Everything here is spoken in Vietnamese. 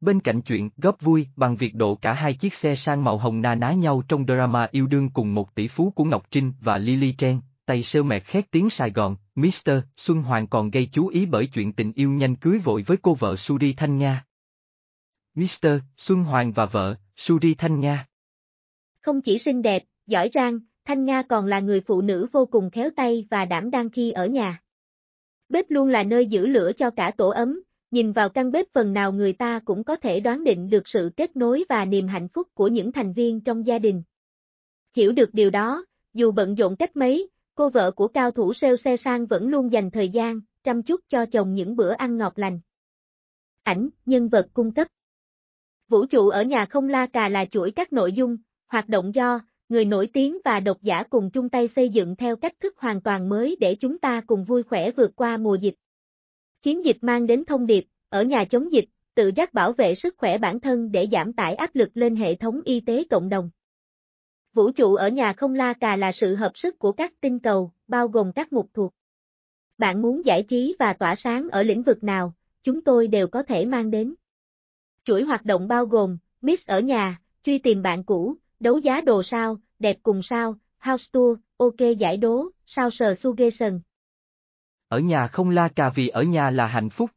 bên cạnh chuyện góp vui bằng việc độ cả hai chiếc xe sang màu hồng na ná nhau trong drama yêu đương cùng một tỷ phú của Ngọc Trinh và Lily Chen, tay sơ mẹt khét tiếng Sài Gòn, Mr. Xuân Hoàng còn gây chú ý bởi chuyện tình yêu nhanh cưới vội với cô vợ Suri Thanh Nga. Mr. Xuân Hoàng và vợ, Suri Thanh Nga. Không chỉ xinh đẹp, giỏi giang, Thanh Nga còn là người phụ nữ vô cùng khéo tay và đảm đang khi ở nhà. Bếp luôn là nơi giữ lửa cho cả tổ ấm, Nhìn vào căn bếp phần nào người ta cũng có thể đoán định được sự kết nối và niềm hạnh phúc của những thành viên trong gia đình. Hiểu được điều đó, dù bận rộn cách mấy, cô vợ của cao thủ sale xe sang vẫn luôn dành thời gian, chăm chút cho chồng những bữa ăn ngọt lành. Ảnh, nhân vật cung cấp. Vũ trụ ở nhà không la cà là chuỗi các nội dung, hoạt động do, người nổi tiếng và độc giả cùng chung tay xây dựng theo cách thức hoàn toàn mới để chúng ta cùng vui khỏe vượt qua mùa dịch. Chiến dịch mang đến thông điệp, ở nhà chống dịch, tự giác bảo vệ sức khỏe bản thân để giảm tải áp lực lên hệ thống y tế cộng đồng. Vũ trụ ở nhà không la cà là sự hợp sức của các tinh cầu, bao gồm các mục thuộc. Bạn muốn giải trí và tỏa sáng ở lĩnh vực nào, chúng tôi đều có thể mang đến. Chuỗi hoạt động bao gồm, Miss ở nhà, truy tìm bạn cũ, đấu giá đồ sao, đẹp cùng sao, House Tour, OK giải đố, sao sờ suggestion, ở nhà không la cà vì ở nhà là hạnh phúc.